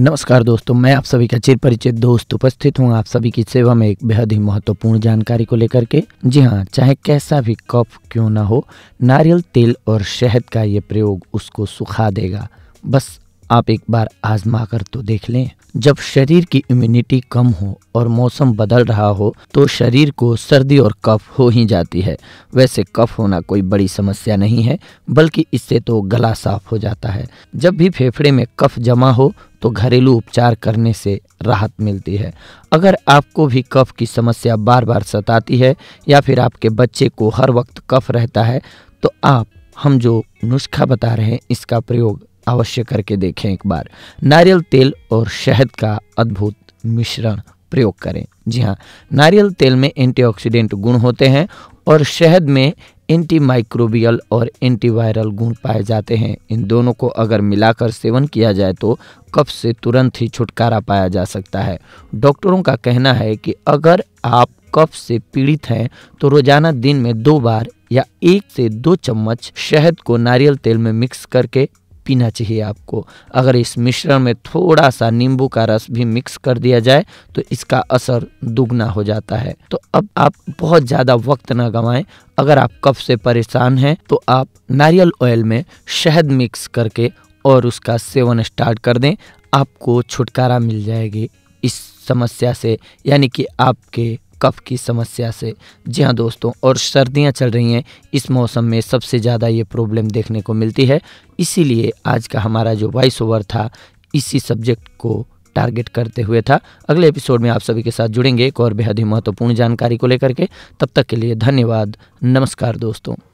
नमस्कार दोस्तों मैं आप सभी का चिर परिचित दोस्त उपस्थित हूँ आप सभी की सेवा में एक बेहद ही महत्वपूर्ण जानकारी को लेकर के जी हाँ चाहे कैसा भी कफ क्यों ना हो नारियल तेल और शहद का ये प्रयोग उसको सुखा देगा बस आप एक बार आजमा कर तो देख लें जब शरीर की इम्यूनिटी कम हो और मौसम बदल रहा हो तो शरीर को सर्दी और कफ हो ही जाती है वैसे कफ होना कोई बड़ी समस्या नहीं है बल्कि इससे तो गला साफ हो जाता है जब भी फेफड़े में कफ जमा हो तो घरेलू उपचार करने से राहत मिलती है अगर आपको भी कफ की समस्या बार बार सताती है या फिर आपके बच्चे को हर वक्त कफ रहता है तो आप हम जो नुस्खा बता रहे हैं इसका प्रयोग अवश्य करके देखें एक बार नारियल तेल और शहद का अद्भुत मिश्रण प्रयोग करें जी हाँ नारियल तेल में एंटीऑक्सीडेंट गुण होते हैं और शहद में एंटी माइक्रोबियल और एंटीवायरल गुण पाए जाते हैं इन दोनों को अगर मिलाकर सेवन किया जाए तो कफ से तुरंत ही छुटकारा पाया जा सकता है डॉक्टरों का कहना है कि अगर आप कफ से पीड़ित हैं तो रोजाना दिन में दो बार या एक से दो चम्मच शहद को नारियल तेल में मिक्स करके पीना चाहिए आपको अगर इस मिश्रण में थोड़ा सा नींबू का रस भी मिक्स कर दिया जाए तो इसका असर दुगना हो जाता है तो अब आप बहुत ज़्यादा वक्त ना गंवाएं अगर आप कफ से परेशान हैं तो आप नारियल ऑयल में शहद मिक्स करके और उसका सेवन स्टार्ट कर दें आपको छुटकारा मिल जाएगी इस समस्या से यानी कि आपके कफ की समस्या से जी हाँ दोस्तों और सर्दियाँ चल रही हैं इस मौसम में सबसे ज़्यादा ये प्रॉब्लम देखने को मिलती है इसीलिए आज का हमारा जो वॉइस ओवर था इसी सब्जेक्ट को टारगेट करते हुए था अगले एपिसोड में आप सभी के साथ जुड़ेंगे एक और बेहद ही महत्वपूर्ण जानकारी को लेकर के तब तक के लिए धन्यवाद नमस्कार दोस्तों